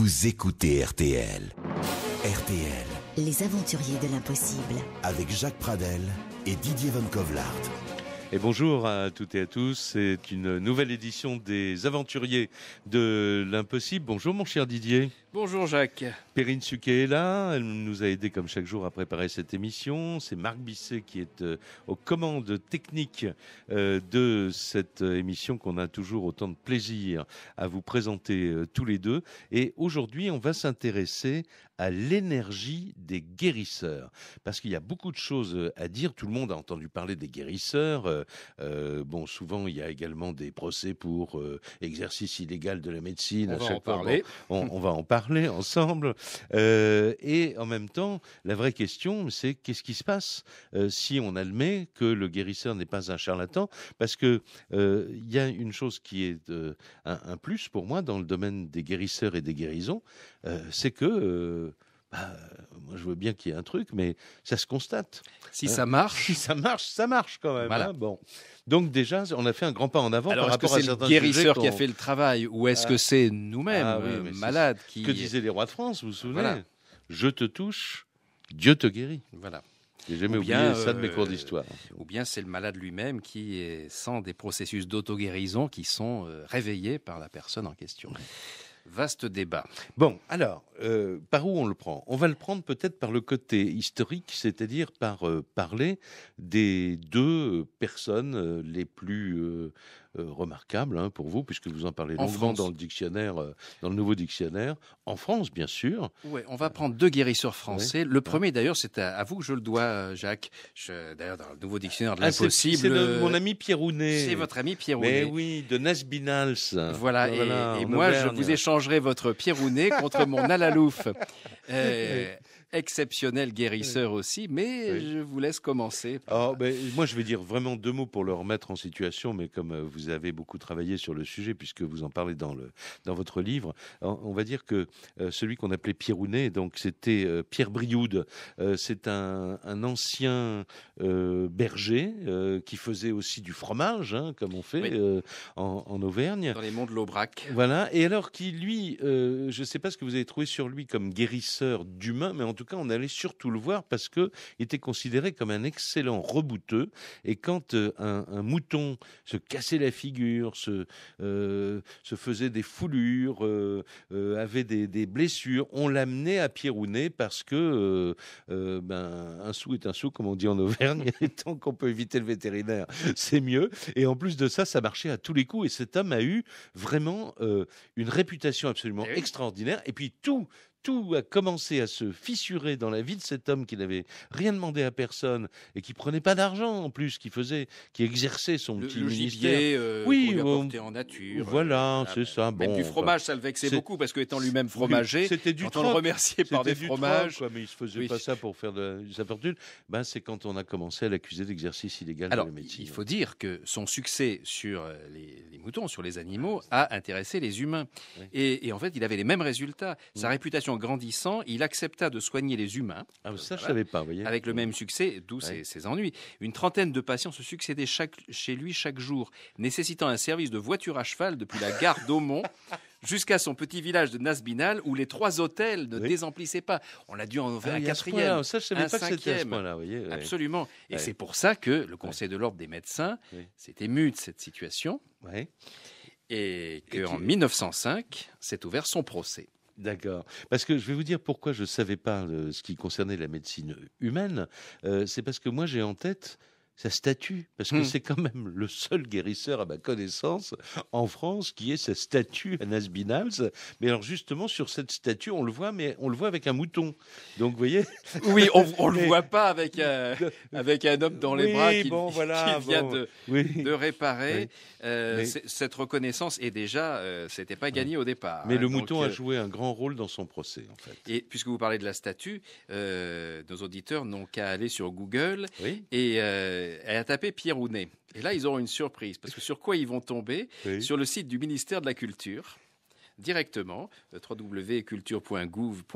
Vous écoutez RTL. RTL. Les aventuriers de l'impossible. Avec Jacques Pradel et Didier Van Kovlard. Et bonjour à toutes et à tous. C'est une nouvelle édition des Aventuriers de l'Impossible. Bonjour mon cher Didier. Bonjour Jacques. Perrine Suquet est là. Elle nous a aidés comme chaque jour à préparer cette émission. C'est Marc Bisset qui est euh, aux commandes techniques euh, de cette émission qu'on a toujours autant de plaisir à vous présenter euh, tous les deux. Et aujourd'hui, on va s'intéresser à l'énergie des guérisseurs. Parce qu'il y a beaucoup de choses euh, à dire. Tout le monde a entendu parler des guérisseurs. Euh, euh, bon, souvent, il y a également des procès pour exercice illégal de la médecine. On va en parler. On, va en parler ensemble. et en même temps, la vraie question, c'est qu'est-ce qui se passe si on admet que le guérisseur n'est pas un charlatan Parce que il y a une chose qui est un, plus pour moi dans le domaine des guérisseurs et des guérisons, c'est que bah, euh, moi je veux bien qu'il y ait un truc, mais ça se constate. Si hein ça marche. Si ça marche, ça marche quand même. Hein. bon. Donc déjà, on a fait un grand pas en avant. Alors que c'est le guérisseur qui a fait le travail ou est-ce ah. que c'est nous-mêmes, les ah euh, malades qui... Que disaient les rois de France, vous vous souvenez Je te touche, Dieu te guérit. Voilà. J'ai jamais oublié ça de mes euh, cours d'histoire. ou bien c'est le malade lui-même qui est sans des processus d'auto-guérison qui sont réveillés par la personne en question. Vaste débat. Bon, alors, euh, par où on le prend On va le prendre peut-être par le côté historique, c'est-à-dire par euh, parler des deux personnes euh, les plus euh, remarquable hein, pour vous, puisque vous en parlez dans le dictionnaire, euh, dans le nouveau dictionnaire. En France, bien sûr. on va prendre deux guérisseurs français. Le ah. premier, d'ailleurs, c'est à, vous que je le dois, euh, Jacques. D'ailleurs, dans le nouveau dictionnaire de ah, l'impossible. c'est mon ami Pierrounet. C'est votre ami Pierrounet. Mais oui, de Nasbinals. Voilà, et, moi, je vous échangerai votre Pierrounet contre mon Alalouf exceptionnel guérisseur aussi, mais je vous laisse commencer. Ah, moi, je vais dire vraiment deux mots pour le remettre en situation, mais comme euh, vous avez beaucoup travaillé sur le sujet, puisque vous en parlez dans, le, dans votre livre, on va dire que euh, celui qu'on appelait Rounet, donc c'était euh, Pierre Brioude, c'est un, ancien berger qui faisait aussi du fromage, hein, comme on fait en, Auvergne. Dans les monts de l'Aubrac. Voilà, et alors qui, lui, je ne sais pas ce que vous avez trouvé sur lui comme guérisseur d'humains, mais en tout cas, on allait surtout le voir parce qu'il était considéré comme un excellent rebouteux. Et quand euh, un, mouton se cassait la figure, se, euh, faisait des foulures, euh, avait des, blessures, on l'amenait à Pierrounet parce que ben, un sou est un sou, comme on dit en Auvergne, et tant qu'on peut éviter le vétérinaire, c'est mieux. Et en plus de ça, ça marchait à tous les coups. Et cet homme a eu vraiment une réputation absolument eh extraordinaire. Et puis tout, tout a commencé à se fissurer dans la vie de cet homme qui n'avait rien demandé à personne et qui prenait pas d'argent en plus, qui faisait, qui exerçait son petit ministère. Euh, oui, euh, en nature. Euh, voilà, c'est ça. bon, du fromage, ça le vexait beaucoup parce qu'étant lui-même fromager, c'était du quand on le remerciait par des fromages, mais il se faisait pas ça pour faire des de ben, c'est quand on a commencé à l'accuser d'exercice illégal de la médecine. Il faut dire que son succès sur les, moutons, sur les animaux, ah, a intéressé les humains. et en fait, il avait les mêmes résultats. Sa mm. réputation grandissant, il accepta de soigner les humains. Ah, pas, Avec le même succès, d'où ses, ennuis. Une trentaine de patients se succédaient chez lui chaque jour, nécessitant un service de voiture à cheval depuis la gare d'Aumont jusqu'à son petit village de Nasbinal où les trois hôtels ne désemplissaient pas. On l'a dû en ouvrir ah un quatrième, ça, je pas cinquième. à ce Absolument. Et c'est pour ça que le Conseil de l'ordre des médecins s'est ému de cette situation et qu'en 1905 s'est ouvert son procès. D'accord. Parce que je vais vous dire pourquoi je ne savais pas euh, ce qui concernait la médecine humaine. Euh, c'est parce que moi, j'ai en tête sa statue, parce que hmm. c'est quand même le seul guérisseur à ma connaissance en France qui ait sa statue à Nasbinals. Mais alors justement sur cette statue, on le voit, mais on le voit avec un mouton. Donc vous voyez. Oui, on, ne le voit pas avec euh, avec un homme dans les bras qui, vient de, de, réparer. Euh, cette reconnaissance et déjà, euh, c'était pas gagné au départ. Mais hein, le mouton a joué un grand rôle dans son procès en fait. Et puisque vous parlez de la statue, nos auditeurs n'ont qu'à aller sur Google et elle a tapé Pierre Et là, ils auront une surprise, parce que sur quoi ils vont tomber Sur le site du ministère de la Culture directement, euh, www.culture.gouv.fr.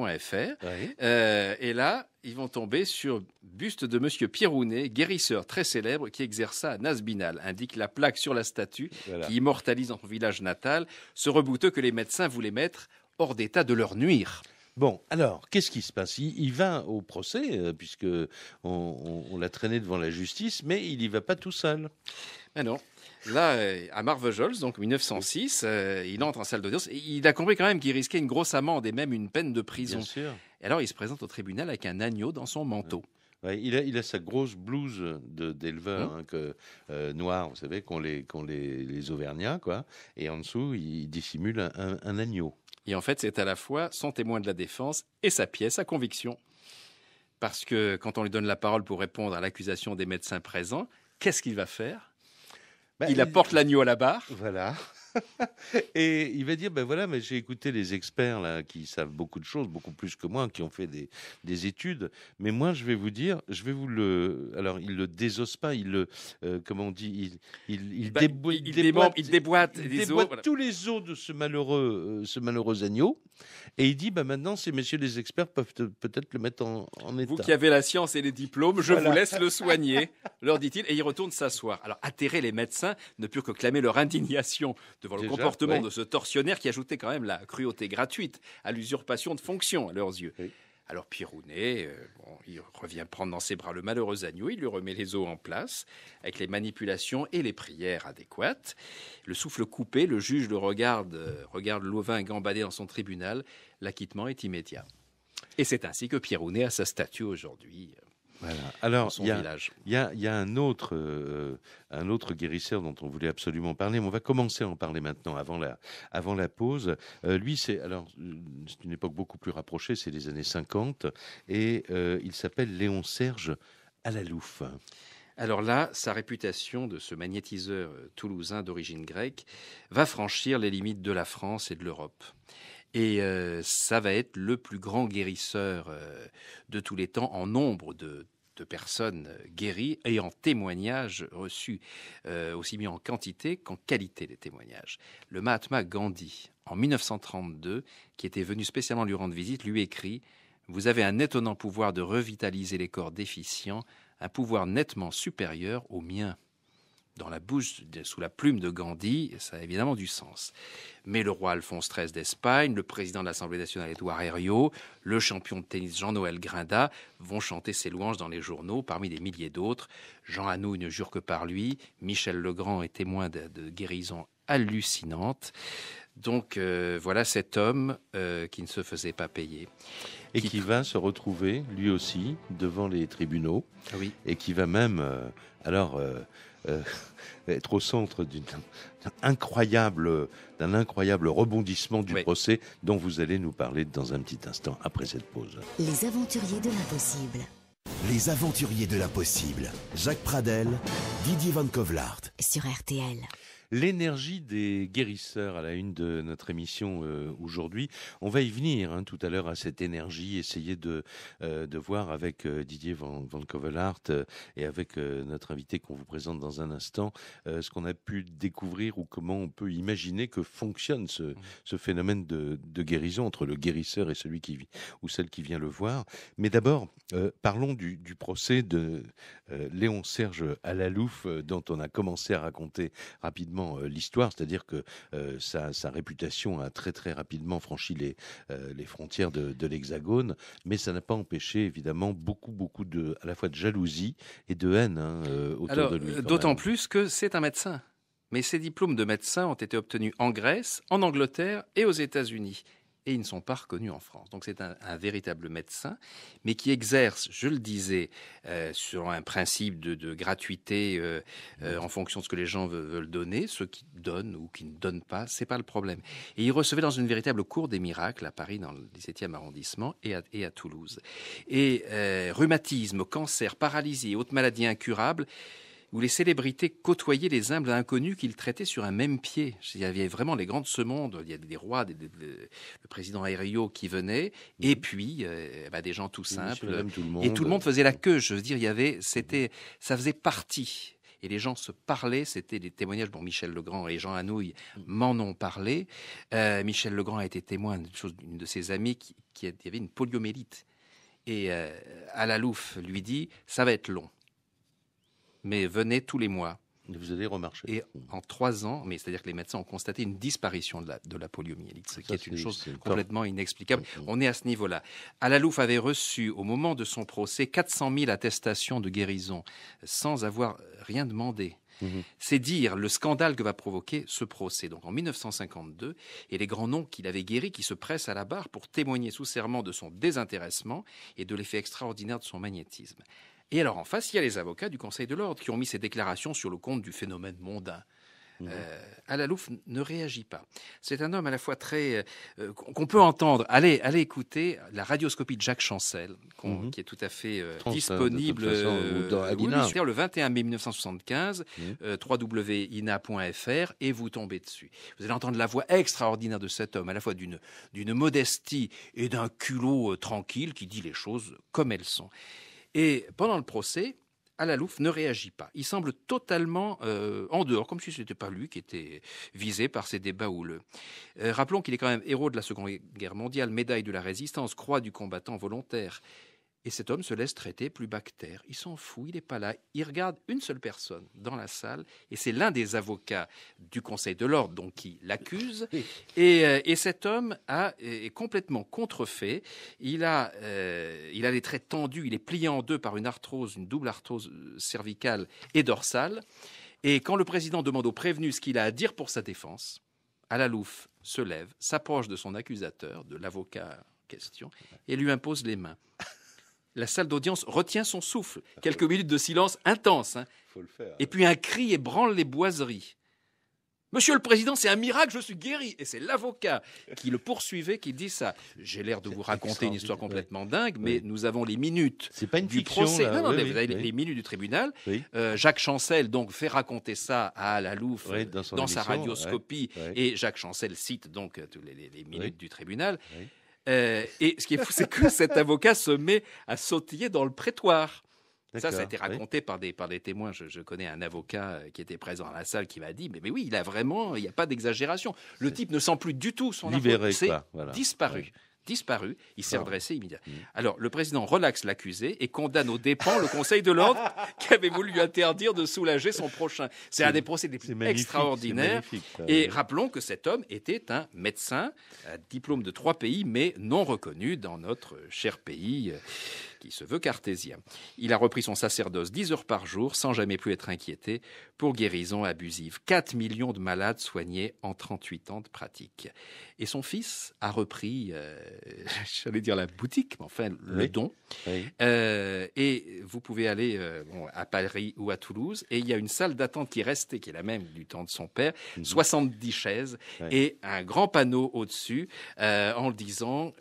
Euh, et là, ils vont tomber sur buste de Monsieur Pierrounet, guérisseur très célèbre qui exerça à Nasbinal, indique la plaque sur la statue qui immortalise son village natal, ce rebouteux que les médecins voulaient mettre hors d'état de leur nuire. Bon, alors, qu'est-ce qui se passe il, va au procès, euh, puisque on, l'a traîné devant la justice, mais il n'y va pas tout seul. Ah non. Là, euh, à Marvejols, donc 1906, euh, il entre en salle d'audience. Il a compris quand même qu'il risquait une grosse amende et même une peine de prison. Et alors, il se présente au tribunal avec un agneau dans son manteau. il, a, sa grosse blouse d'éleveur hein hein, noir, noire, vous savez, qu'on les, Auvergnats, quoi. Et en dessous, il dissimule un agneau. Et en fait, c'est à la fois son témoin de la défense et sa pièce à conviction. Parce que quand on lui donne la parole pour répondre à l'accusation des médecins présents, qu'est-ce qu'il va faire bah, il, il apporte l'agneau à la barre. Voilà. et il va dire, ben voilà, mais j'ai écouté les experts là qui savent beaucoup de choses, beaucoup plus que moi, qui ont fait des, des études. Mais moi, je vais vous dire, je vais vous le. Alors, il le désosse pas, il le, euh, comment on dit, il, il, il, bah, il, déboîte, tous les os de ce malheureux, euh, ce malheureux agneau. Et il dit, ben maintenant, ces messieurs les experts peuvent peut-être le mettre en, en état. Vous qui avez la science et les diplômes, je vous laisse le soigner, leur dit-il, et il retourne s'asseoir. Alors, atterrés, les médecins ne purent que clamer leur indignation devant le comportement de ce tortionnaire qui ajoutait quand même la cruauté gratuite à l'usurpation de fonctions à leurs yeux. Alors Pirounet, euh, il revient prendre dans ses bras le malheureux agneau, il lui remet les os en place, avec les manipulations et les prières adéquates. Le souffle coupé, le juge le regarde, euh, regarde Louvain gambader dans son tribunal, l'acquittement est immédiat. Et c'est ainsi que Pierrounet a sa statue aujourd'hui. Alors, il y, a, euh, un, autre, guérisseur dont on voulait absolument parler. Mais on va commencer à en parler maintenant, avant la, pause. Euh, lui, c'est alors une époque beaucoup plus rapprochée, c'est les années 50, et euh, il s'appelle Léon Serge Alalouf. Alors là, sa réputation de ce magnétiseur toulousain d'origine grecque va franchir les limites de la France et de l'Europe. Et ça va être le plus grand guérisseur de tous les temps en nombre de de personnes guéries ayant témoignages reçus, euh, aussi bien en quantité qu'en qualité des témoignages. Le Mahatma Gandhi, en 1932, qui était venu spécialement lui rendre visite, lui écrit Vous avez un étonnant pouvoir de revitaliser les corps déficients, un pouvoir nettement supérieur au mien dans la bouche, sous la plume de Gandhi, ça a évidemment du sens. Mais le roi Alphonse XIII d'Espagne, le président de l'Assemblée nationale Édouard Herriot, le champion de tennis Jean-Noël Grinda vont chanter ses louanges dans les journaux, parmi des milliers d'autres. Jean Hanou ne jure que par lui, Michel Legrand est témoin de guérisons hallucinantes. Donc euh, voilà cet homme euh, qui ne se faisait pas payer. Et qui... va se retrouver, lui aussi, devant les tribunaux. Ah Et qui va même, euh, alors, être au centre d'un incroyable, incroyable rebondissement du procès dont vous allez nous parler dans un petit instant après cette pause. Les aventuriers de l'impossible. Les aventuriers de l'impossible. Jacques Pradel, Didier Van Kovlart. Sur RTL. L'énergie des guérisseurs à la une de notre émission euh, aujourd'hui. On va y venir hein, tout à l'heure à cette énergie, essayer de, euh, de voir avec euh, Didier Van, Van et avec notre invité qu'on vous présente dans un instant ce qu'on a pu découvrir ou comment on peut imaginer que fonctionne ce, mmh. ce phénomène de, de, guérison entre le guérisseur et celui qui vit ou celle qui vient le voir. Mais d'abord, parlons du, du, procès de Léon Serge Alalouf dont on a commencé à raconter rapidement euh, l'histoire, c'est-à-dire que euh, sa, réputation a très très rapidement franchi les, euh, frontières de, l'Hexagone, mais ça n'a pas empêché évidemment beaucoup beaucoup de, à la fois de jalousie et de haine hein, autour de lui. D'autant plus que c'est un médecin. Mais ses diplômes de médecin ont été obtenus en Grèce, en Angleterre et aux États-Unis et ils ne sont pas reconnus en France. Donc c'est un, véritable médecin, mais qui exerce, je le disais, euh, sur un principe de, gratuité euh, euh, en fonction de ce que les gens veulent, donner, ceux qui donnent ou qui ne donnent pas, c'est pas le problème. Et il recevait dans une véritable cour des miracles à Paris, dans le 17e arrondissement, et à, et à Toulouse. Et rhumatisme, cancer, paralysie et autres maladies incurables, où les célébrités côtoyaient les humbles inconnus qu'ils traitaient sur un même pied. Il y avait vraiment les grandes ce monde. Il y avait des rois, le président Aéreo qui venait, mhm. et puis euh, bah, des gens tout simples. et tout le monde faisait la queue. Je veux dire, il y avait, c'était, ça faisait partie et les gens se parlaient. C'était des témoignages. Bon, Michel Legrand et Jean Hanouille mm. m'en ont parlé. Euh, Michel Legrand a été témoin d'une de ses amies qui, qui avait une poliomélite. Et à euh, la lui dit Ça va être long mais venait tous les mois. Et vous avez remarcher. Et en trois ans, mais c'est-à-dire que les médecins ont constaté une disparition de la, poliomyélite, ce qui est, une chose complètement inexplicable. Mm, mm. On est à ce niveau-là. Alalouf avait reçu, au moment de son procès, 400 000 attestations de guérison, sans avoir rien demandé. Mm-hmm. C'est dire le scandale que va provoquer ce procès. Donc en 1952, et les grands noms qu'il avait guéri, qui se pressent à la barre pour témoigner sous serment de son désintéressement et de l'effet extraordinaire de son magnétisme. Et alors en face, il y a les avocats du Conseil de l'ordre qui ont mis ces déclarations sur le compte du phénomène mondain. Mhm. Euh, Alalouf ne réagit pas. C'est un homme à la fois très euh, qu'on peut entendre. Allez, allez écouter la radioscopie de Jacques Chancel, mhm. qui est tout à fait disponible. Euh, euh, disponible façon, dans le 21 mai 1975, mm www.ina.fr, et vous tombez dessus. Vous allez entendre la voix extraordinaire de cet homme, à la fois d'une d'une modestie et d'un culot tranquille qui dit les choses comme elles sont. Et pendant le procès, Alalouf ne réagit pas. Il semble totalement euh, en dehors, comme si ce n'était pas lui qui était visé par ces débats houleux. Euh, rappelons qu'il est quand même héros de la Seconde Guerre mondiale, médaille de la résistance, croix du combattant volontaire. Et cet homme se laisse traiter plus bactère. Il s'en fout, il n'est pas là. Il regarde une seule personne dans la salle, et c'est l'un des avocats du Conseil de l'ordre, donc qui l'accuse. Et, euh, et, cet homme a, est complètement contrefait. Il a, euh, il a les traits tendus, il est plié en deux par une arthrose, une double arthrose euh, cervicale et dorsale. Et quand le président demande au prévenu ce qu'il a à dire pour sa défense, Alalouf se lève, s'approche de son accusateur, de l'avocat question, et lui impose les mains. La salle d'audience retient son souffle. Quelques minutes de silence intense. Hein. Et puis un cri ébranle les boiseries. Monsieur le Président, c'est un miracle, je suis guéri. Et c'est l'avocat qui le poursuivait qui dit ça. J'ai l'air de vous raconter une histoire complètement dingue, mais nous avons les minutes pas une du fiction, procès. vous avez les minutes du tribunal. Euh, Jacques Chancel donc fait raconter ça à la Louffe dans, sa radioscopie, et Jacques Chancel cite donc les, les minutes du tribunal. Euh, et ce qui est fou, c'est que cet avocat se met à sautiller dans le prétoire. Ça, ça a été raconté par, des, témoins. Je, connais un avocat euh, qui était présent à la salle qui m'a dit mais, oui, il a vraiment, il n'y a pas d'exagération. Le type ne sent plus du tout son Libéré, Il disparu disparu. Il s'est ah. redressé immédiatement. Mm. Alors, le président relaxe l'accusé et condamne aux dépens le Conseil de l'ordre qui avait voulu lui interdire de soulager son prochain. C'est un des plus extraordinaires. Et rappelons que cet homme était un médecin, diplôme de trois pays, mais non reconnu dans notre cher pays qui se veut cartésien. Il a repris son sacerdoce 10 heures par jour sans jamais plus être inquiété pour guérison abusive. 4 millions de malades soignés en 38 ans de pratique. Et son fils a repris, euh, j'allais dire la boutique, mais enfin le don. Euh, et vous pouvez aller euh, à Paris ou à Toulouse. Et il y a une salle d'attente qui est restée, qui est la même du temps de son père, 70 mhm. chaises et un grand panneau au-dessus en le disant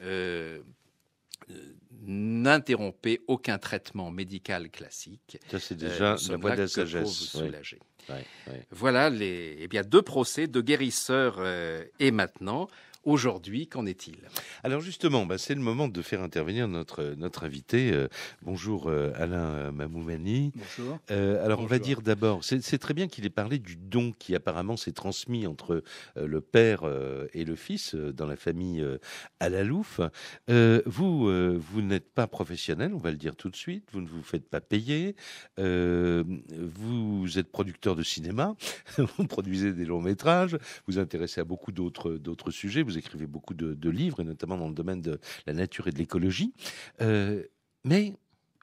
n'interrompez aucun traitement médical classique. Ça, c'est euh, déjà la voie de la sagesse. Voilà les, eh deux procès de guérisseurs euh, et maintenant. Aujourd'hui, qu'en est-il Alors justement, bah, c'est le moment de faire intervenir notre, notre invité. Euh, bonjour euh, Alain Mamoumani. Bonjour. Euh, alors on va dire d'abord, c'est très bien qu'il ait parlé du don qui apparemment s'est transmis entre le père et le fils dans la famille Alalouf. vous, vous n'êtes pas professionnel, on va le dire tout de suite, vous ne vous faites pas payer, vous êtes producteur de cinéma, vous produisez des longs métrages, vous intéressez à beaucoup d'autres sujets. Vous vous écrivez beaucoup de, livres, et notamment dans le domaine de la nature et de l'écologie. Euh, mais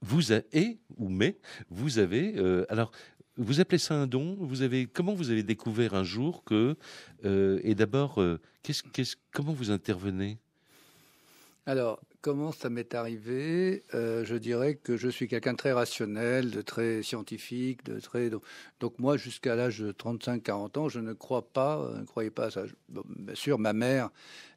vous avez, ou mais, vous avez, euh, alors, vous appelez ça un don. Vous avez, comment vous avez découvert un jour que, euh, et d'abord, qu'est-ce, quest comment vous intervenez Alors, Comment ça m'est arrivé euh, Je dirais que je suis quelqu'un de très rationnel, de très scientifique, de très donc, moi jusqu'à l'âge de 35-40 ans, je ne crois pas, euh, ne croyais pas ça. bien sûr, ma mère,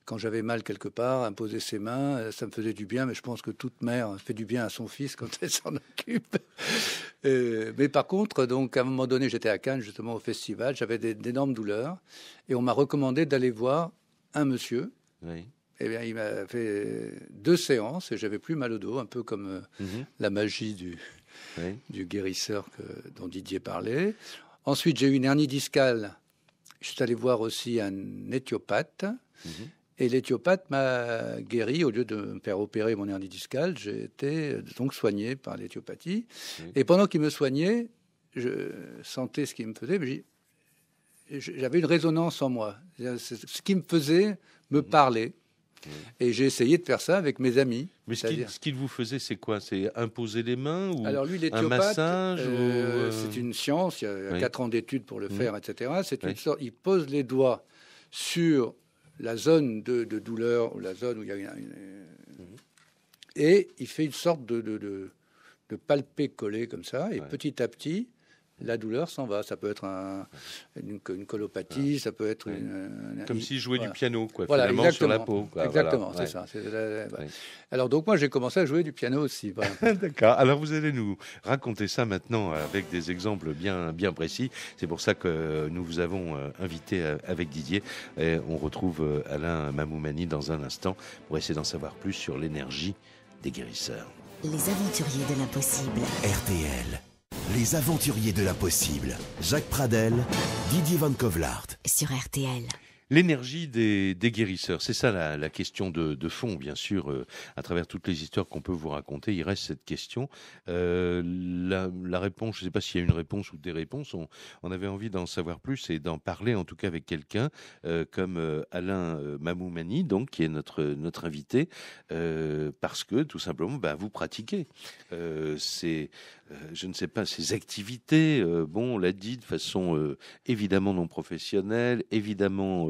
quand j'avais mal quelque part, imposait ses mains, euh, ça me faisait du bien, mais je pense que toute mère fait du bien à son fils quand elle s'en occupe. mais par contre, donc à un moment donné, j'étais à Cannes justement au festival, j'avais d'énormes douleurs et on m'a recommandé d'aller voir un monsieur. Oui eh bien, il m'a fait deux séances et j'avais plus mal au dos, un peu comme euh, mhm. la magie du, du guérisseur que, dont Didier parlait. Ensuite, j'ai eu une hernie discale. Je suis allé voir aussi un éthiopathe. Mhm. Et l'éthiopathe m'a guéri. Au lieu de me faire opérer mon hernie discale, j'ai été euh, donc soigné par l'éthiopathie. Et pendant qu'il me soignait, je sentais ce qu'il me faisait. J'avais une résonance en moi. Ce qui me faisait me parlait. Mhm. parler. Et j'ai essayé de faire ça avec mes amis. Mais ce qu'il vous faisait, c'est quoi C'est imposer les mains ou Alors lui, un massage euh, euh, C'est une science, il y a quatre ans d'études pour le mmh. faire, etc. C'est une sorte, il pose les doigts sur la zone de, douleur, ou la zone où il y a une... Mmh. Et il fait une sorte de, de, de, de palpé-collé comme ça, et petit à petit, la douleur s'en va. Ça peut être un, une, colopathie, ah. ça peut être une, comme si jouer du piano, quoi, voilà, finalement sur la peau. exactement, c'est ça. Alors donc moi j'ai commencé à jouer du piano aussi. D'accord. Alors vous allez nous raconter ça maintenant euh, avec des exemples bien bien précis. C'est pour ça que nous vous avons euh, invité euh, avec Didier. Et on retrouve Alain Mamoumani dans un instant pour essayer d'en savoir plus sur l'énergie des guérisseurs. Les aventuriers de l'impossible. RTL. Les aventuriers de l'impossible. Jacques Pradel, Didier Van Kovlart. Sur RTL. L'énergie des, des, guérisseurs, c'est ça la, la question de, fond, bien sûr. Euh, à travers toutes les histoires qu'on peut vous raconter, il reste cette question. Euh, la, réponse, je ne sais pas s'il y a une réponse ou des réponses, on, avait envie d'en savoir plus et d'en parler en tout cas avec quelqu'un euh, comme Alain Mamoumani, donc, qui est notre, notre invité, parce que tout simplement, bah, vous pratiquez. c'est euh, je ne sais pas, ses activités. Euh, bon, on l'a dit de façon euh, évidemment non professionnelle, évidemment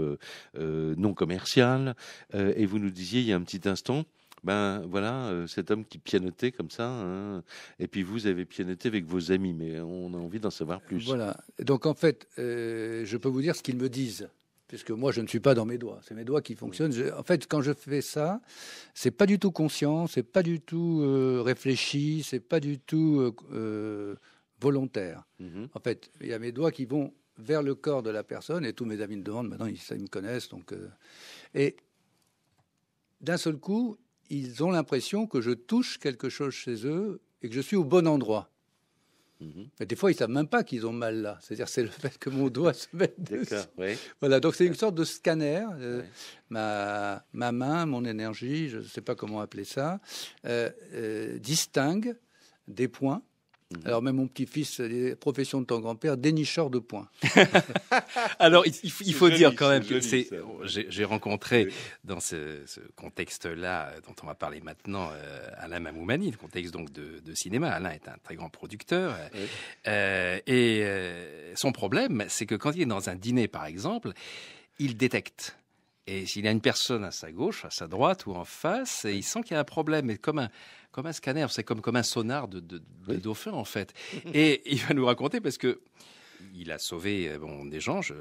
non commerciale. et vous nous disiez il y a un petit instant, ben voilà, cet homme qui pianotait comme ça, hein, et puis vous avez pianoté avec vos amis, mais on a envie d'en savoir plus. Voilà, donc en fait, je peux vous dire ce qu'ils me disent puisque moi je ne suis pas dans mes doigts, c'est mes doigts qui fonctionnent. en fait, quand je fais ça, c'est pas du tout conscient, c'est pas du tout euh, réfléchi, c'est pas du tout euh, euh, volontaire. Mhm. En fait, il y a mes doigts qui vont vers le corps de la personne, et tous mes amis me demandent maintenant, ils, me connaissent, donc et d'un seul coup, ils ont l'impression que je touche quelque chose chez eux et que je suis au bon endroit. Mhm. Mais des fois, ils savent même pas qu'ils ont mal là. C'est-à-dire, c'est le fait que mon doigt se mette dessus. Voilà, donc c'est une sorte de scanner. Euh, ma, ma main, mon énergie, je ne sais pas comment appeler ça, euh, euh, distingue des points Mhm. Alors même mon petit-fils, euh, profession de ton grand-père, dénicheur de points. Alors il, faut dire quand même que oh, j'ai rencontré dans ce, contexte-là euh, dont on va parler maintenant euh, Alain Mamoumani, le contexte donc de, cinéma. Alain est un très grand producteur et son problème, c'est que quand il est dans un dîner par exemple, il détecte et s'il y a une personne à sa gauche, à sa droite ou en face, et il sent qu'il y a un problème. Et comme un, scanner, c'est comme, un sonar de, dauphin, en fait. Et il va nous raconter parce que il a sauvé euh, bon, des gens, je,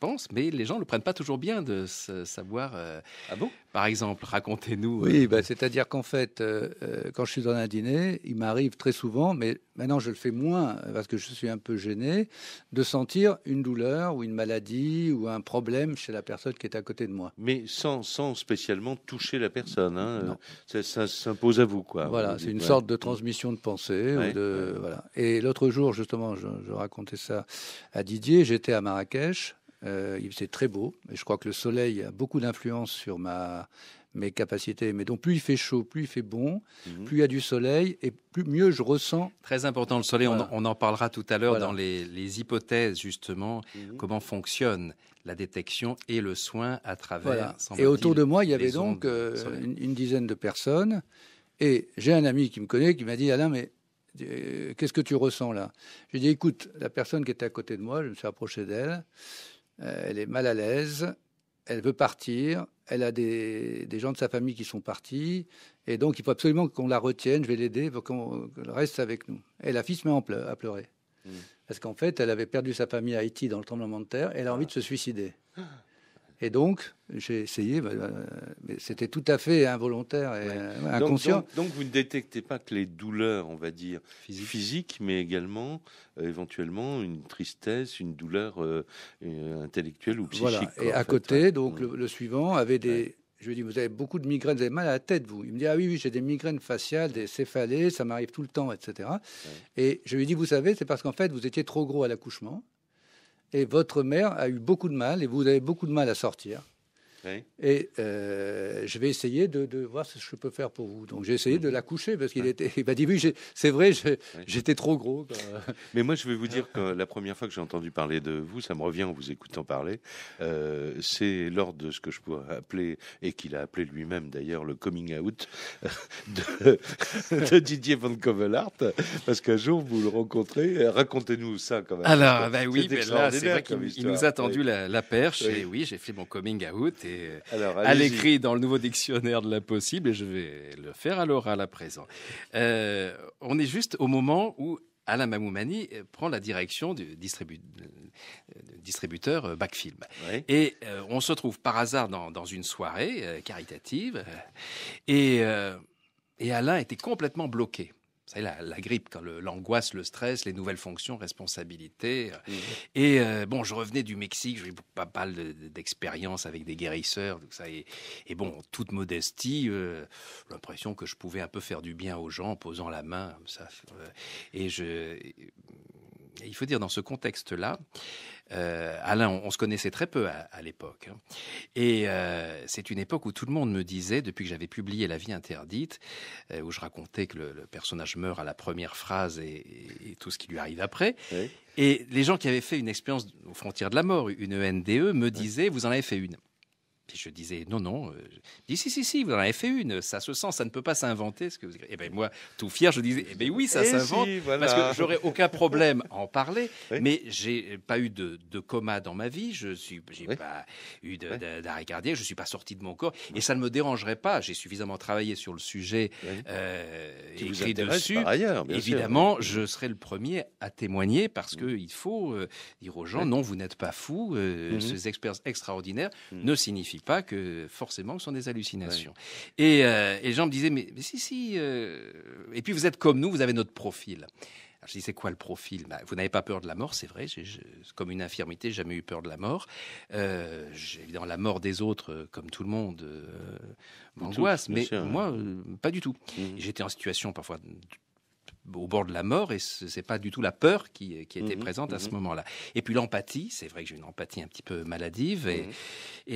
pense, mais les gens ne le prennent pas toujours bien de savoir. Euh, ah bon Par exemple, racontez-nous. Oui, euh, bah, c'est-à-dire qu'en fait, euh, quand je suis dans un dîner, il m'arrive très souvent, mais maintenant je le fais moins parce que je suis un peu gêné, de sentir une douleur ou une maladie ou un problème chez la personne qui est à côté de moi. Mais sans, sans spécialement toucher la personne. Hein, ça, s'impose à vous, quoi. Voilà, c'est une sorte de transmission de pensée. Ou de, voilà. Et l'autre jour, justement, je, racontais ça à Didier, j'étais à Marrakech c'est euh, il très beau. Et je crois que le soleil a beaucoup d'influence sur ma, mes capacités. Mais donc, plus il fait chaud, plus il fait bon, mhm. plus il y a du soleil et plus mieux je ressens. Très important le soleil. On, on, en parlera tout à l'heure dans les, les, hypothèses justement mhm. comment fonctionne la détection et le soin à travers. Et autour de moi, il y avait donc euh, une, une dizaine de personnes. Et j'ai un ami qui me connaît qui m'a dit Alain, mais euh, qu'est-ce que tu ressens là J'ai dit, écoute, la personne qui était à côté de moi, je me suis approché d'elle, euh, elle est mal à l'aise, elle veut partir, elle a des, gens de sa famille qui sont partis, et donc il faut absolument qu'on la retienne, je vais l'aider pour qu'on reste avec nous. Et la fille se met en à pleurer. Mmh. Parce qu'en fait, elle avait perdu sa famille à Haïti dans le tremblement de terre, elle a envie de se suicider. Ah. Et donc, j'ai essayé, bah, euh, mais c'était tout à fait involontaire et euh, inconscient. Donc, vous ne détectez pas que les douleurs, on va dire, physiques, mais également euh, éventuellement une tristesse, une douleur intellectuelle ou psychique. Voilà. Et à côté, donc mm. le, suivant avait des. Je lui ai vous avez beaucoup de migraines, vous avez mal à la tête, vous. Il me dit, ah oui, oui, j'ai des migraines faciales, des céphalées, ça m'arrive tout le temps, etc. Et je lui dis vous savez, c'est parce qu'en fait, vous étiez trop gros à l'accouchement. Et votre mère a eu beaucoup de mal et vous avez beaucoup de mal à sortir. Et euh, je vais essayer de, voir ce que je peux faire pour vous. Donc j'ai essayé de mhm. l'accoucher parce qu'il était. Il m'a dit oui, c'est vrai, j'étais trop gros. Mais moi, je vais vous dire que la première fois que j'ai entendu parler de vous, ça me revient en vous écoutant parler. Euh, c'est lors de ce que je pourrais appeler et qu'il a appelé lui-même d'ailleurs le coming out de, Didier Van Covelaert, parce qu'un jour vous le rencontrez. Racontez-nous ça quand même. Alors, ah bah oui, c'est vrai qu'il nous a tendu la, perche. Et oui, j'ai fait mon coming out. Et à l'écrit dans le nouveau dictionnaire de l'impossible et je vais le faire à l'oral à présent. Euh, on est juste au moment où Alain Mamoumani euh, prend la direction du euh, distributeur Backfilm. Et on se trouve par hasard dans, une soirée caritative et Alain était complètement bloqué. Vous savez, la, grippe, quand l'angoisse, le, stress, les nouvelles fonctions, responsabilités. Euh, mmh. Et euh, bon, je revenais du Mexique, j'ai eu pas mal d'expériences avec des guérisseurs, ça. Et, bon, toute modestie, euh, l'impression que je pouvais un peu faire du bien aux gens en posant la main, ça. et je il faut dire, dans ce contexte-là, euh, Alain, on, se connaissait très peu à, l'époque. Hein. Et euh, c'est une époque où tout le monde me disait, depuis que j'avais publié La vie interdite, euh, où je racontais que le, personnage meurt à la première phrase et, tout ce qui lui arrive après. Et les gens qui avaient fait une expérience aux frontières de la mort, une ENDE, e, me disaient, vous en avez fait une je disais, non, non. Euh, si, si, si, vous en avez fait une. Ça se sent, ça ne peut pas s'inventer. ce Que vous... Et eh ben moi, tout fier, je disais, eh ben oui, ça eh s'invente. Parce que j'aurais aucun problème à en parler. Mais j'ai pas eu de, coma dans ma vie. Je suis, pas eu d'arrêt cardiaque. Je suis pas sorti de mon corps. Et ça ne me dérangerait pas. J'ai suffisamment travaillé sur le sujet, euh, écrit dessus. Évidemment, je serai le premier à témoigner parce que mm. il faut euh, dire aux gens, non, vous n'êtes pas fou. Mm-hmm. Ces experts extraordinaires mm. ne signifient pas que forcément ce sont des hallucinations. Et, euh, et, les gens me disaient, mais, si, si, euh, et puis vous êtes comme nous, vous avez notre profil. je dis, c'est quoi le profil bah, Vous n'avez pas peur de la mort, c'est vrai. comme une infirmité, jamais eu peur de la mort. Euh, j'ai, évidemment, la mort des autres, comme tout le monde, m'angoisse, mais moi, pas du tout. Mmh. J'étais en situation parfois au bord de la mort et ce n'est pas du tout la peur qui, était mhm, présente à ce mhm. moment-là. Et puis l'empathie, c'est vrai que j'ai une empathie un petit peu maladive et,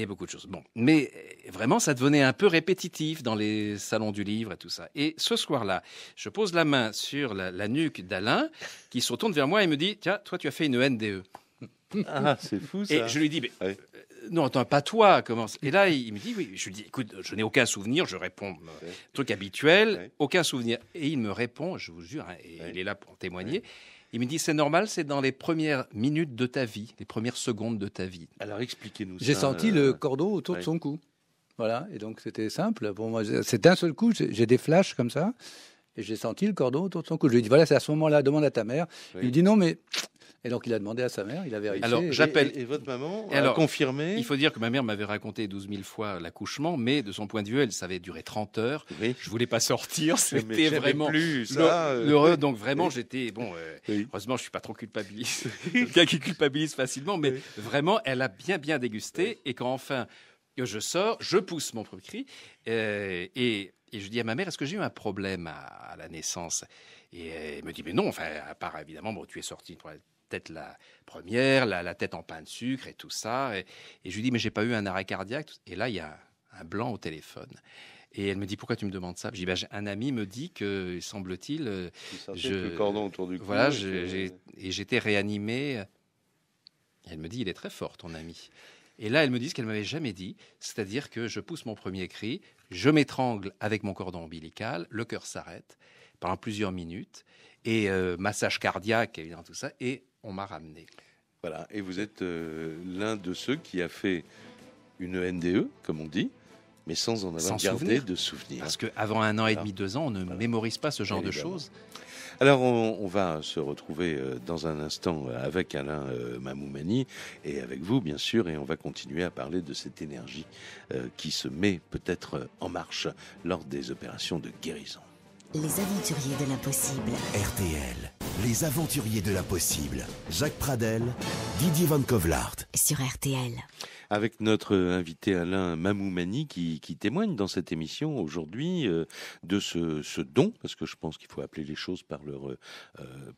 mhm. beaucoup de choses. Bon, mais euh, vraiment, ça devenait un peu répétitif dans les salons du livre et tout ça. Et ce soir-là, je pose la main sur la, nuque d'Alain qui se retourne vers moi et me dit Tiens, toi, tu as fait une NDE. Ah, c'est fou ça. Et je lui dis, mais, euh, non, attends, pas toi, commence. Et là, il me dit, oui, je lui dis, écoute, je n'ai aucun souvenir, je réponds, euh, truc habituel, aucun souvenir. Et il me répond, je vous jure, hein, et il est là pour témoigner. Il me dit, c'est normal, c'est dans les premières minutes de ta vie, les premières secondes de ta vie. Alors expliquez-nous. J'ai senti euh, le cordeau autour de son cou. Voilà, et donc c'était simple. Bon, moi, c'est d'un seul coup, j'ai des flashs comme ça, et j'ai senti le cordeau autour de son cou. Je lui dis, voilà, c'est à ce moment-là, demande à ta mère. Il me dit, non, mais et donc il a demandé à sa mère, il a vérifié. Alors j'appelle. Et, votre maman a alors, confirmé Il faut dire que ma mère m'avait raconté 12 000 fois l'accouchement, mais de son point de vue, elle savait durer 30 heures. Oui. Je voulais pas sortir, c'était vraiment plus, euh, heureux. donc vraiment, j'étais bon. Euh, heureusement, je suis pas trop culpabiliste. Quelqu'un qui culpabilise facilement, mais vraiment, elle a bien bien dégusté. Et quand enfin je sors, je pousse mon premier cri euh, et et je dis à ma mère, est-ce que j'ai eu un problème à, la naissance Et elle me dit, mais non, enfin, à part évidemment, bon, tu es sorti peut-être la première, la, tête en pain de sucre et tout ça. Et, je lui dis, mais j'ai pas eu un arrêt cardiaque. Et là, il y a un blanc au téléphone. Et elle me dit pourquoi tu me demandes ça Je dis bah, un ami me dit que semble-t-il, euh, je le cordon autour du cou, voilà, et euh, j'étais réanimé. elle me dit il est très fort ton ami. Et là elle me dit ce qu'elle m'avait jamais dit, c'est-à-dire que je pousse mon premier cri, je m'étrangle avec mon cordon ombilical, le cœur s'arrête pendant plusieurs minutes et euh, massage cardiaque évidemment tout ça et on m'a ramené. Voilà, et vous êtes euh, l'un de ceux qui a fait une NDE, comme on dit, mais sans en avoir gardé de souvenirs. Parce qu'avant un an et demi, deux ans, on ne mémorise pas ce genre de choses. Alors, on, on, va se retrouver euh, dans un instant euh, avec Alain Mamoumani et avec vous, bien sûr, et on va continuer à parler de cette énergie qui se met peut-être en marche lors des opérations de guérison. Les aventuriers de l'impossible. RTL. Les aventuriers de l'impossible. Jacques Pradel, Didier Van Kovlart. Sur RTL avec notre invité Alain Mamoumani qui, qui témoigne dans cette émission aujourd'hui euh, de ce, don, parce que je pense qu'il faut appeler les choses par leur, euh,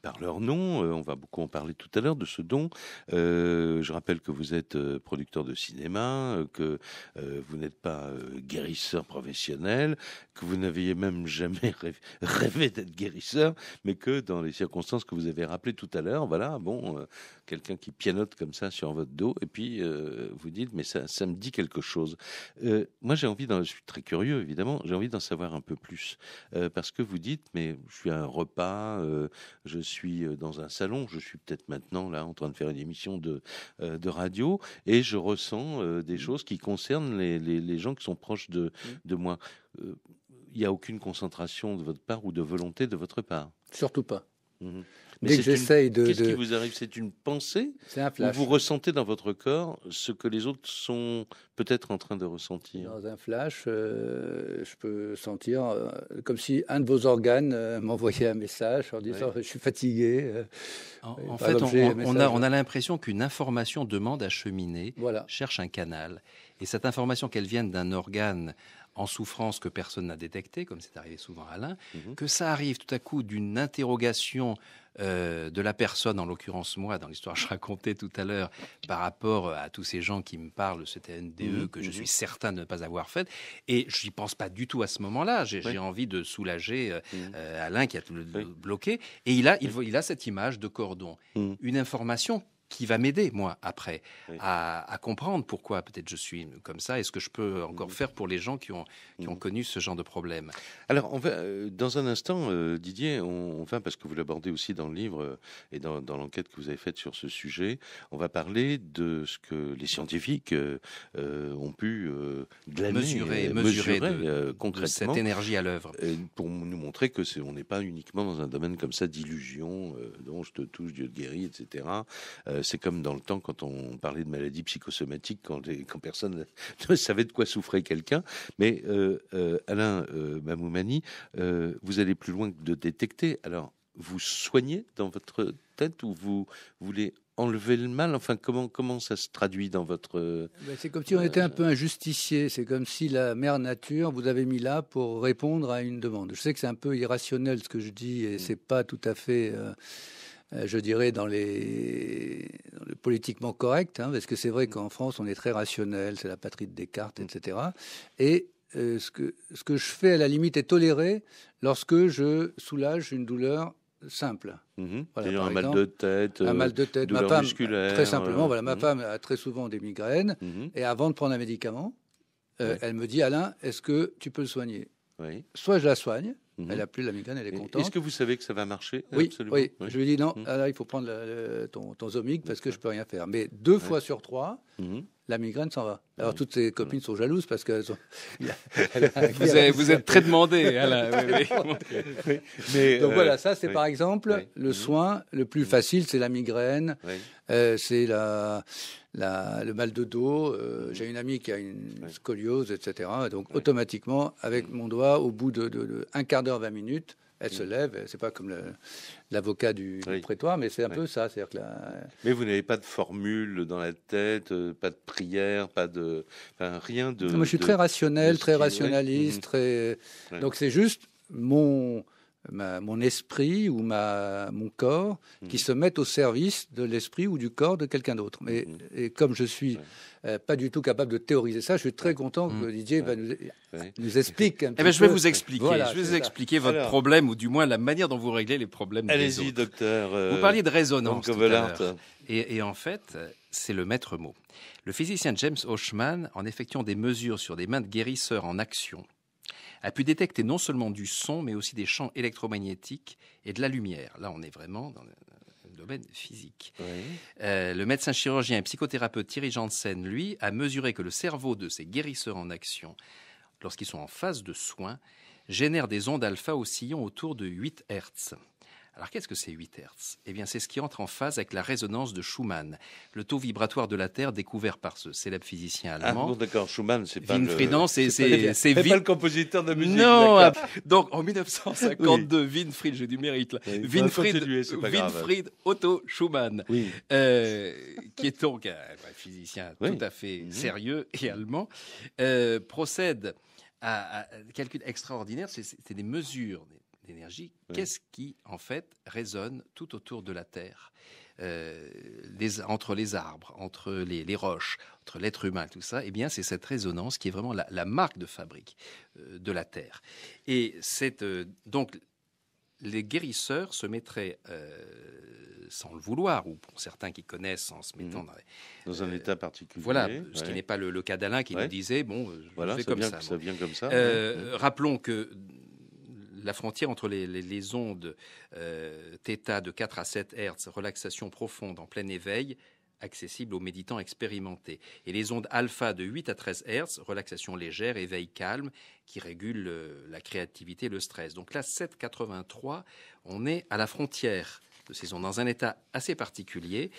par leur nom, euh, on va beaucoup en parler tout à l'heure, de ce don. je rappelle que vous êtes producteur de cinéma, que vous n'êtes pas guérisseur professionnel, que vous n'aviez même jamais rêvé, d'être guérisseur, mais que dans les circonstances que vous avez rappelées tout à l'heure, voilà, bon, quelqu'un qui pianote comme ça sur votre dos, et puis vous dites, mais ça, me dit quelque chose. Euh, moi, j'ai envie, je suis très curieux évidemment, j'ai envie d'en savoir un peu plus. Euh, parce que vous dites, mais je suis à un repas, euh, je suis dans un salon, je suis peut-être maintenant là en train de faire une émission de, de radio, et je ressens des choses qui concernent les, les, les, gens qui sont proches de, de moi. Il n'y a aucune concentration de votre part ou de volonté de votre part. Surtout pas. Mhm. Mais de. Qu'est-ce qui vous arrive C'est une pensée vous ressentez dans votre corps ce que les autres sont peut-être en train de ressentir Dans un flash, euh, je peux sentir euh, comme si un de vos organes euh, m'envoyait un message en disant Je suis fatigué. en, fait, on, a, on a l'impression qu'une information demande à cheminer, cherche un canal. Et cette information, qu'elle vienne d'un organe en souffrance que personne n'a détecté, comme c'est arrivé souvent à Alain, mhm. que ça arrive tout à coup d'une interrogation euh, de la personne, en l'occurrence moi, dans l'histoire que je racontais tout à l'heure, par rapport euh, à tous ces gens qui me parlent de cette NDE mhm. que je mhm. suis certain de ne pas avoir faite, et je n'y pense pas du tout à ce moment-là. J'ai envie de soulager euh, Alain qui a tout bloqué, et il a, il a cette image de cordon, une information qui va m'aider, moi, après, à, comprendre pourquoi peut-être je suis comme ça et ce que je peux encore faire pour les gens qui ont, qui ont mmh. connu ce genre de problème. Alors, on va, euh, dans un instant, euh, Didier, on, parce que vous l'abordez aussi dans le livre euh, et dans, l'enquête que vous avez faite sur ce sujet, on va parler de ce que les scientifiques ont pu mesurer, mesurer, de, concrètement. cette énergie à l'œuvre. Pour nous montrer que on n'est pas uniquement dans un domaine comme ça d'illusion, dont je te touche, Dieu te guérit, etc euh, c'est comme dans le temps quand on parlait de maladies psychosomatiques, quand, quand personne ne savait de quoi souffrait quelqu'un. Mais euh, euh, Alain Mamoumani, vous allez plus loin que de détecter. Alors, vous soignez dans votre tête ou vous voulez enlever le mal Enfin, comment, comment ça se traduit dans votre... Ben, c'est comme si on était un peu injusticié. C'est comme si la mère nature vous avait mis là pour répondre à une demande. Je sais que c'est un peu irrationnel ce que je dis et mm. c'est pas tout à fait... Euh, je dirais, dans, les, politiquement correct, hein, parce que c'est vrai qu'en France, on est très rationnel, c'est la patrie de Descartes, etc. Et euh, ce, que, ce que je fais, à la limite, est toléré lorsque je soulage une douleur simple. Mhm. un mal de tête, un euh, mal de tête, douleur musculaire, Très simplement, voilà, ma mhm. femme a très souvent des migraines mhm. et avant de prendre un médicament, elle me dit Alain, est-ce que tu peux le soigner Soit je la soigne, Mhm. Elle n'a plus la migraine, elle est contente. Est-ce que vous savez que ça va marcher oui, absolument. oui, Je lui dis non, mhm. ah il faut prendre ton, ton parce que je peux rien faire. Mais deux fois sur trois, mhm la migraine s'en va. Ah Alors toutes ses copines sont jalouses parce que vous, êtes très demandé. Donc voilà, euh, ça c'est par exemple le mhm. soin le plus mhm. facile, c'est la migraine, euh, c'est la, le mal de dos. Euh, mhm. J'ai une amie qui a une scoliose, etc. Donc automatiquement, avec mon doigt, au bout de, de un quart d'heure, 20 minutes, elle se mm. lève, euh, c'est pas comme l'avocat du, prétoire, mais c'est un peu ça. Que Mais vous n'avez pas de formule dans la tête, euh, pas de prière, pas de. rien de. moi, je suis très rationnel, très rationaliste, mhm. très. Donc, c'est juste mon mon esprit ou mon corps qui mhm. se mettent au service de l'esprit ou du corps de quelqu'un d'autre. Mais mhm. et comme je suis euh, pas du tout capable de théoriser ça, je suis très content que mhm. Didier nous, explique. Un eh ben, je vais vous expliquer. je vais vous expliquer votre problème ou du moins la manière dont vous réglez les problèmes. Allez-y, docteur. Euh, vous parliez de résonance. Tout à et, et en fait, c'est le maître mot. Le physicien James Hochman, en effectuant des mesures sur des mains de guérisseurs en action, a pu détecter non seulement du son, mais aussi des champs électromagnétiques et de la lumière. Là, on est vraiment dans le domaine physique. Euh, le médecin chirurgien et psychothérapeute Thierry Janssen, lui, a mesuré que le cerveau de ces guérisseurs en action, lorsqu'ils sont en phase de soins, génère des ondes alpha oscillant autour de 8 Hertz. Alors qu'est-ce que c'est 8 Hertz Eh bien c'est ce qui entre en phase avec la résonance de Schumann, le taux vibratoire de la Terre découvert par ce célèbre physicien ah, allemand. Ah bon d'accord, Schumann c'est pas, le... c'est, c'est, pas, le compositeur de musique. Non, ah, donc en 1952, Winfried, j'ai du mérite Winfried, bah, Winfried Otto Schumann, euh, qui est donc un, physicien tout à fait mhm. sérieux et allemand, euh, procède à, à, calcul extraordinaire, c'est des mesures, énergie, qu'est-ce qui, en fait, résonne tout autour de la Terre euh, les, Entre les arbres, entre les, roches, entre l'être humain, tout ça, eh bien, c'est cette résonance qui est vraiment la, marque de fabrique euh, de la Terre. Et cette euh, donc les guérisseurs se mettraient, sans le vouloir, ou pour certains qui connaissent, en se mhm. mettant dans, un état particulier. Voilà, ce qui n'est pas le, cas d'Alain qui nous disait, bon, je voilà, fais comme ça, comme ça. Rappelons que la frontière entre les, ondes euh, θ de 4 à 7 Hz, relaxation profonde en plein éveil, accessible aux méditants expérimentés, et les ondes alpha de 8 à 13 Hz, relaxation légère, éveil calme, qui régule la créativité et le stress. Donc là, 783, on est à la frontière de ces ondes, dans un état assez particulier.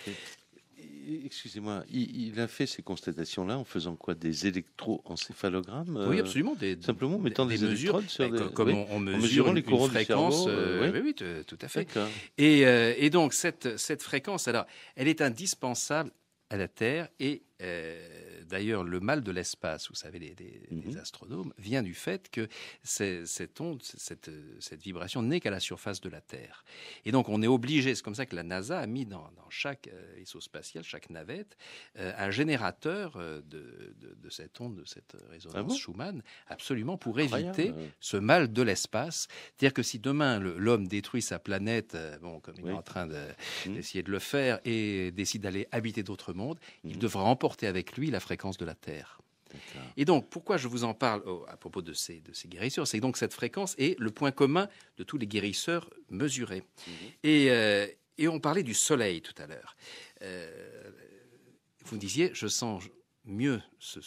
Excusez-moi, il, a fait ces constatations-là en faisant quoi Des électroencéphalogrammes euh, Oui, absolument. simplement en mettant des, électrodes sur bah, des, Comme en mesurant les courants fréquence, euh, oui. oui, tout à fait. Et, euh, et, donc, cette, cette fréquence, alors, elle est indispensable à la Terre et D'ailleurs, le mal de l'espace, vous savez, les, mhm. astronomes, vient du fait que cette onde, euh, cette, vibration n'est qu'à la surface de la Terre. Et donc, on est obligé, c'est comme ça que la NASA a mis dans, chaque euh, vaisseau spatial, chaque navette, euh, un générateur de, cette onde, de cette résonance ah Schumann, absolument pour éviter ce mal de l'espace. C'est-à-dire que si demain l'homme détruit sa planète, bon, comme il est en train mhm. d'essayer de, le faire, et décide d'aller habiter d'autres mondes, il mhm. devra emporter avec lui la fréquence de la Terre. Et donc, pourquoi je vous en parle oh, à propos de ces, guérisseurs C'est donc cette fréquence est le point commun de tous les guérisseurs mesurés. Mhm. Euh, et, on parlait du soleil tout à l'heure. Euh, vous me disiez, je sens mieux ce,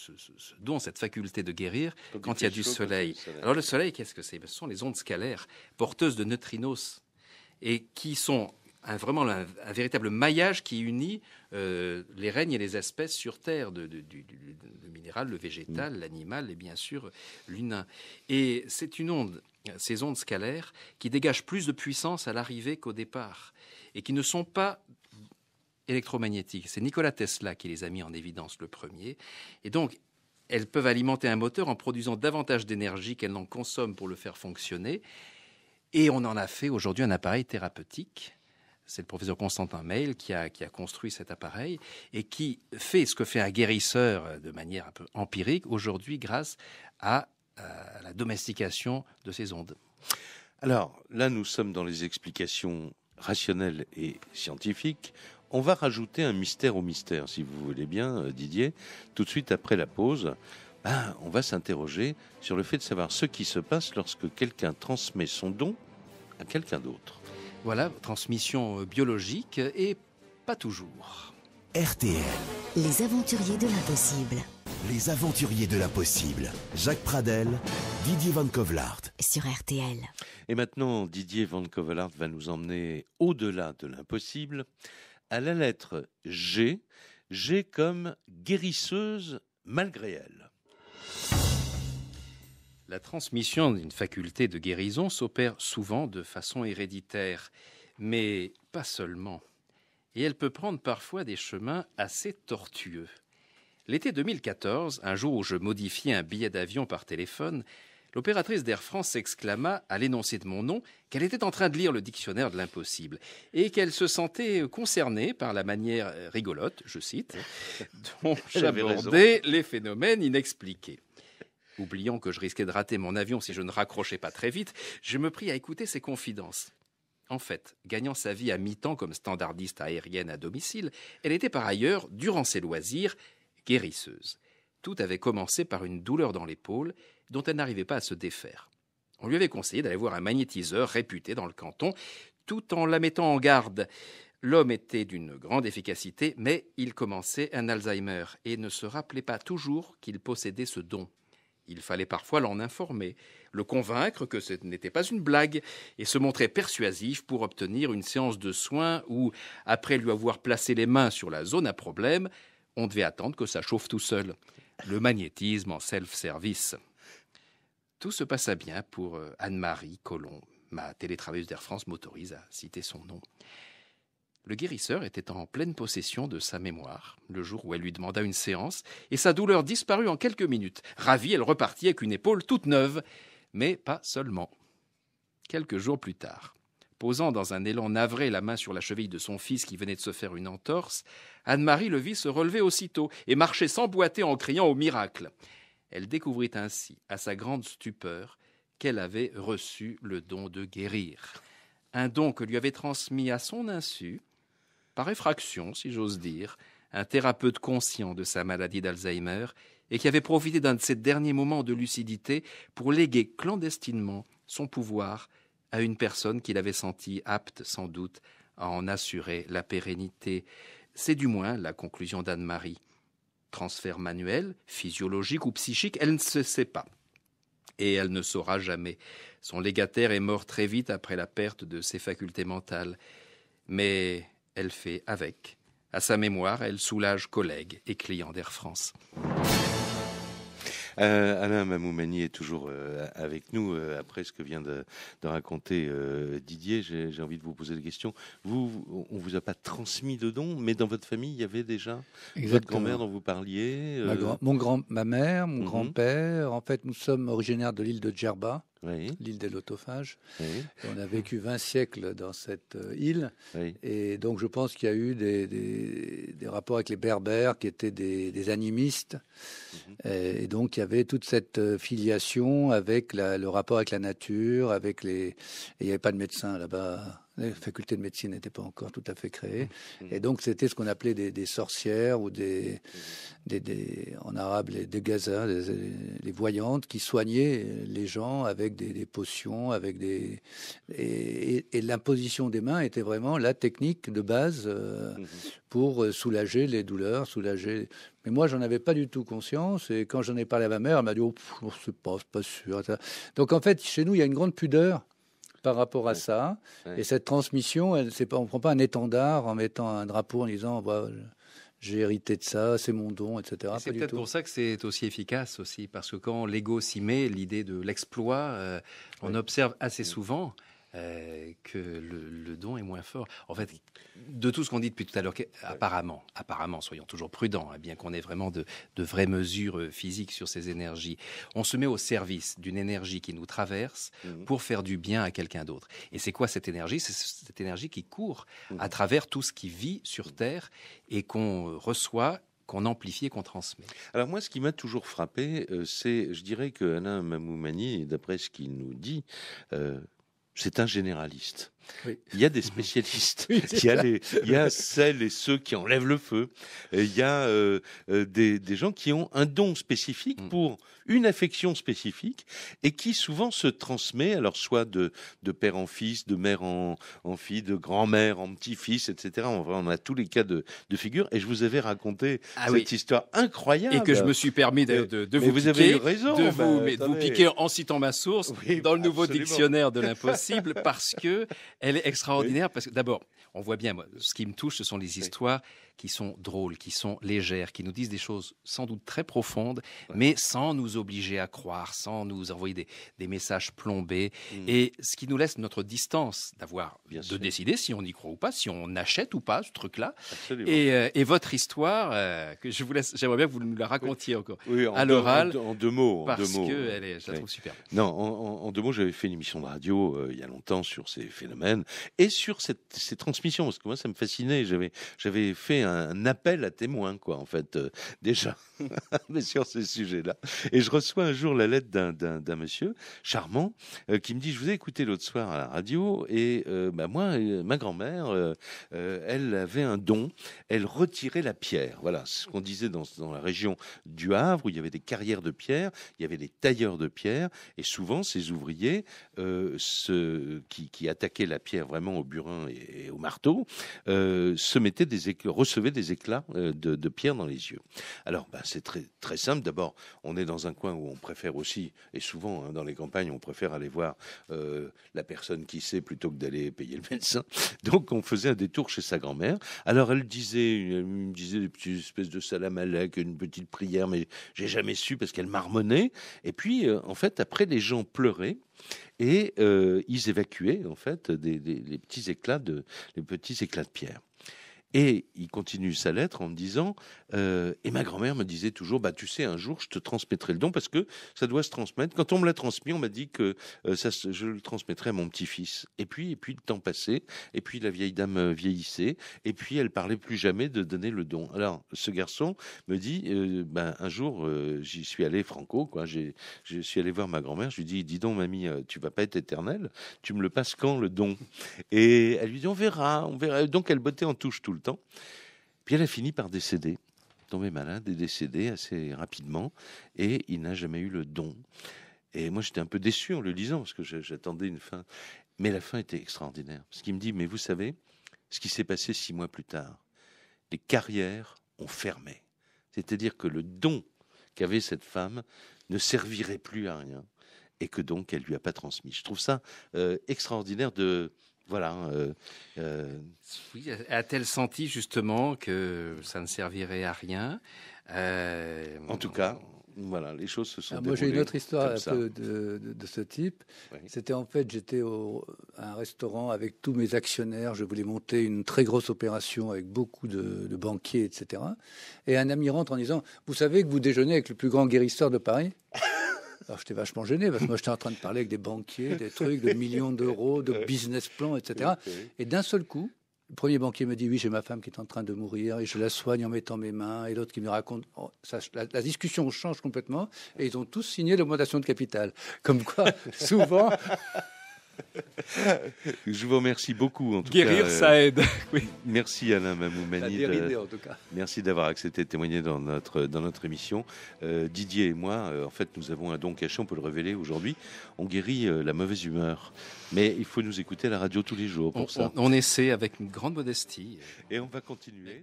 don, cette faculté de guérir quand il y a du soleil. soleil. Alors le soleil, qu'est-ce que c'est ben, Ce sont les ondes scalaires porteuses de neutrinos et qui sont un, vraiment un, véritable maillage qui unit euh, les règnes et les espèces sur Terre, du, le minéral, le végétal, mm. l'animal et bien sûr euh, l'humain. Et c'est une onde, ces ondes scalaires, qui dégagent plus de puissance à l'arrivée qu'au départ et qui ne sont pas électromagnétiques. C'est Nikola Tesla qui les a mis en évidence le premier. Et donc, elles peuvent alimenter un moteur en produisant davantage d'énergie qu'elles n'en consomment pour le faire fonctionner. Et on en a fait aujourd'hui un appareil thérapeutique c'est le professeur Constantin mail qui a, construit cet appareil et qui fait ce que fait un guérisseur de manière un peu empirique aujourd'hui grâce euh, à la domestication de ces ondes. Alors là, nous sommes dans les explications rationnelles et scientifiques. On va rajouter un mystère au mystère, si vous voulez bien, euh, Didier. Tout de suite après la pause, ben, on va s'interroger sur le fait de savoir ce qui se passe lorsque quelqu'un transmet son don à quelqu'un d'autre. Voilà, transmission euh, biologique et pas toujours. RTL. Les aventuriers de l'impossible. Les aventuriers de l'impossible. Jacques Pradel, Didier Van Kovlart. Sur RTL. Et maintenant, Didier Van Kovlart va nous emmener au-delà de l'impossible à la lettre G. G comme guérisseuse malgré elle. La transmission d'une faculté de guérison s'opère souvent de façon héréditaire, mais pas seulement. Et elle peut prendre parfois des chemins assez tortueux. L'été 2014, un jour où je modifiais un billet d'avion par téléphone, l'opératrice d'Air France s'exclama, à l'énoncé de mon nom, qu'elle était en train de lire le dictionnaire de l'impossible et qu'elle se sentait concernée par la manière rigolote, je cite, dont j'abordais les phénomènes inexpliqués. Oubliant que je risquais de rater mon avion si je ne raccrochais pas très vite, je me pris à écouter ses confidences. En fait, gagnant sa vie à mi-temps comme standardiste aérienne à domicile, elle était par ailleurs, durant ses loisirs, guérisseuse. Tout avait commencé par une douleur dans l'épaule dont elle n'arrivait pas à se défaire. On lui avait conseillé d'aller voir un magnétiseur réputé dans le canton, tout en la mettant en garde. L'homme était d'une grande efficacité, mais il commençait un Alzheimer et ne se rappelait pas toujours qu'il possédait ce don. Il fallait parfois l'en informer, le convaincre que ce n'était pas une blague, et se montrer persuasif pour obtenir une séance de soins où, après lui avoir placé les mains sur la zone à problème, on devait attendre que ça chauffe tout seul. Le magnétisme en self-service. Tout se passa bien pour euh, Anne-Marie Colomb. Ma télétravailleuse d'Air France m'autorise à citer son nom. Le guérisseur était en pleine possession de sa mémoire le jour où elle lui demanda une séance, et sa douleur disparut en quelques minutes. Ravie, elle repartit avec une épaule toute neuve, mais pas seulement. Quelques jours plus tard, posant dans un élan navré la main sur la cheville de son fils qui venait de se faire une entorse, Anne-Marie le vit se relever aussitôt et marcher sans boiter en criant au miracle. Elle découvrit ainsi, à sa grande stupeur, qu'elle avait reçu le don de guérir. Un don que lui avait transmis à son insu par effraction, si j'ose dire, un thérapeute conscient de sa maladie d'Alzheimer et qui avait profité d'un de ses derniers moments de lucidité pour léguer clandestinement son pouvoir à une personne qu'il avait sentie apte sans doute à en assurer la pérennité. C'est du moins la conclusion d'Anne-Marie. Transfert manuel, physiologique ou psychique, elle ne se sait pas. Et elle ne saura jamais. Son légataire est mort très vite après la perte de ses facultés mentales. Mais elle fait avec. À sa mémoire, elle soulage collègues et clients d'Air France. Euh, Alain Mamoumani est toujours euh, avec nous euh, après ce que vient de, raconter Didier. J'ai envie de vous poser des questions. Vous, on vous a pas transmis de dons, mais dans votre famille, il y avait déjà votre grand-mère dont vous parliez. Ma, mon grand, ma mère, mon mhm. grand-père. En fait, nous sommes originaires de l'île de Djerba l'île des Lotophages. On a vécu 20 siècles dans cette euh, île. Et donc, je pense qu'il y a eu des, rapports avec les Berbères qui étaient des, animistes. Mhm. Et, donc, il y avait toute cette euh, filiation avec le rapport avec la nature, avec les. il n'y avait pas de médecin là-bas les facultés de médecine n'étaient pas encore tout à fait créées. Mmh. Et donc, c'était ce qu'on appelait des, sorcières ou mmh. des, en arabe, les, des gazas, les voyantes qui soignaient les gens avec des, potions, avec des. Et, l'imposition des mains était vraiment la technique de base euh, mmh. pour euh, soulager les douleurs, soulager. Mais moi, j'en avais pas du tout conscience. Et quand j'en ai parlé à ma mère, elle m'a dit Oh, c'est pas, pas sûr. Donc, en fait, chez nous, il y a une grande pudeur par rapport à ça. Et cette transmission, elle, pas, on ne prend pas un étendard en mettant un drapeau en disant bah, j'ai hérité de ça, c'est mon don, etc. c'est peut-être pour ça que c'est aussi efficace aussi, parce que quand l'ego s'y met, l'idée de l'exploit, euh, on observe assez souvent euh, que le, don est moins fort. En fait, de tout ce qu'on dit depuis tout à l'heure, apparemment, apparemment, soyons toujours prudents, hein, bien qu'on ait vraiment de, vraies mesures euh, physiques sur ces énergies, on se met au service d'une énergie qui nous traverse mhm. pour faire du bien à quelqu'un d'autre. Et c'est quoi cette énergie C'est cette énergie qui court mhm. à travers tout ce qui vit sur mhm. Terre et qu'on reçoit qu'on amplifie et qu'on transmet. Alors moi, ce qui m'a toujours frappé, euh, c'est, je dirais que Mamoumani, d'après ce qu'il nous dit, c'est un généraliste. Il y a des spécialistes. il, y a il, celles et ceux qui enlèvent le feu. il y a euh, euh, des, gens qui ont un don spécifique mm. pour une affection spécifique et qui souvent se transmet, alors soit de, de père en fils, de mère en, fille, de grand-mère en petit-fils, etc. On, on, a tous les cas de, de figure. Et je vous avais raconté ah cette histoire incroyable. Et que je me suis permis de, vous vous piquer, avez raison, de bah, vous, mais vous piquer en citant ma source dans le nouveau dictionnaire de l'impossible parce que elle est extraordinaire parce que d'abord, on voit bien, moi, ce qui me touche, ce sont les histoires, qui sont drôles, qui sont légères, qui nous disent des choses sans doute très profondes, mais sans nous obliger à croire, sans nous envoyer des, messages plombés. Mm. Et ce qui nous laisse notre distance d'avoir, de décider si on y croit ou pas, si on achète ou pas ce truc-là. Et, euh, et, votre histoire, euh, que je vous laisse, j'aimerais bien que vous nous la racontiez encore en à l'oral. En, deux mots. En deux mots. que euh, elle est, je la trouve superbe. Non, en, deux mots, j'avais fait une émission de radio il y a longtemps sur ces phénomènes et sur cette, ces transmissions, parce que moi, ça me fascinait. J'avais fait un un appel à témoins, quoi, en fait, euh, déjà, mais sur ce sujets-là. Et je reçois un jour la lettre d'un monsieur charmant euh, qui me dit, je vous ai écouté l'autre soir à la radio, et euh, bah, moi, ma grand-mère, elle avait un don, elle retirait la pierre. Voilà, ce qu'on disait dans, dans la région du Havre, où il y avait des carrières de pierre, il y avait des tailleurs de pierre, et souvent, ces ouvriers ce, qui, attaquaient la pierre vraiment au burin et, au marteau, se mettaient des éclairs des éclats euh, de, pierre dans les yeux. Alors, bah, c'est très, très simple. D'abord, on est dans un coin où on préfère aussi, et souvent hein, dans les campagnes, on préfère aller voir euh, la personne qui sait plutôt que d'aller payer le médecin. Donc, on faisait un détour chez sa grand-mère. Alors, elle disait, euh, me disait des petites espèces de salam une petite prière, mais j'ai jamais su parce qu'elle marmonnait. Et puis, en fait, après, les gens pleuraient. Et ils évacuaient en fait des, petits éclats de les petits éclats de pierre. Et il continue sa lettre en me disant euh, Et ma grand-mère me disait toujours bah, Tu sais, un jour, je te transmettrai le don parce que ça doit se transmettre. Quand on me l'a transmis, on m'a dit que euh, ça, je le transmettrai à mon petit-fils. Et puis, et puis, le temps passait. Et puis, la vieille dame euh, vieillissait. Et puis, elle parlait plus jamais de donner le don. Alors, ce garçon me dit bah, Un jour, j'y suis allé franco. Quoi. J'ai, je suis allé voir ma grand-mère. Je lui dis Dis donc, mamie, tu vas pas être éternelle. Tu me le passes quand, le don Et elle lui dit On verra, on verra. Donc, elle bottait en touche tout le puis elle a fini par décéder, tomber malade et décéder assez rapidement, et il n'a jamais eu le don. Et moi, j'étais un peu déçu en le lisant, parce que j'attendais une fin. Mais la fin était extraordinaire. Ce qui me dit, mais vous savez, ce qui s'est passé six mois plus tard, les carrières ont fermé. C'est-à-dire que le don qu'avait cette femme ne servirait plus à rien et que donc elle lui a pas transmis. Je trouve ça euh, extraordinaire de, voilà. Euh, euh, a-t-elle senti justement que ça ne servirait à rien euh, En tout cas, voilà, les choses se sont Alors ah, Moi, j'ai une autre histoire de, ce type. C'était en fait, j'étais à un restaurant avec tous mes actionnaires. Je voulais monter une très grosse opération avec beaucoup de, de, banquiers, etc. Et un ami rentre en disant Vous savez que vous déjeunez avec le plus grand guérisseur de Paris alors j'étais vachement gêné parce que moi j'étais en train de parler avec des banquiers, des trucs de millions d'euros, de business plan, etc. Et d'un seul coup, le premier banquier me dit oui j'ai ma femme qui est en train de mourir et je la soigne en mettant mes mains et l'autre qui me raconte oh, la, la, discussion change complètement et ils ont tous signé l'augmentation de capital. Comme quoi souvent Je vous remercie beaucoup en tout Guérir, cas. Guérir, ça euh, aide. oui. Merci Alain Mamoumani. Merci d'avoir accepté de témoigner dans notre, dans notre émission. Euh, Didier et moi, euh, en fait, nous avons un don caché, on peut le révéler aujourd'hui. On guérit la mauvaise humeur. Mais il faut nous écouter à la radio tous les jours pour ça. On, on essaie avec une grande modestie. Et on va continuer.